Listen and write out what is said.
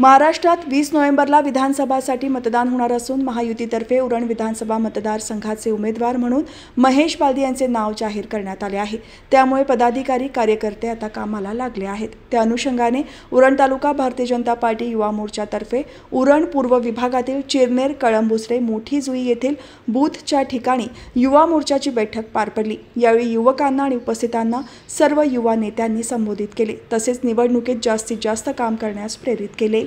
महाराष्ट्रात वीस नोव्हेंबरला विधानसभासाठी मतदान होणार असून महायुतीतर्फे उरण विधानसभा मतदारसंघाचे उमेदवार म्हणून महेश बालदी यांचे नाव जाहीर करण्यात आले आहे त्यामुळे पदाधिकारी कार्यकर्ते आता कामाला लागले आहेत त्या अनुषंगाने उरण तालुका भारतीय जनता पार्टी युवा मोर्चातर्फे उरण पूर्व विभागातील चिरनेर कळंबुसरे मोठी जुई येथील बूथच्या ठिकाणी युवा मोर्चाची बैठक पार पडली यावेळी युवकांना आणि उपस्थितांना सर्व युवा नेत्यांनी संबोधित केले तसेच निवडणुकीत जास्तीत जास्त काम करण्यास प्रेरित केले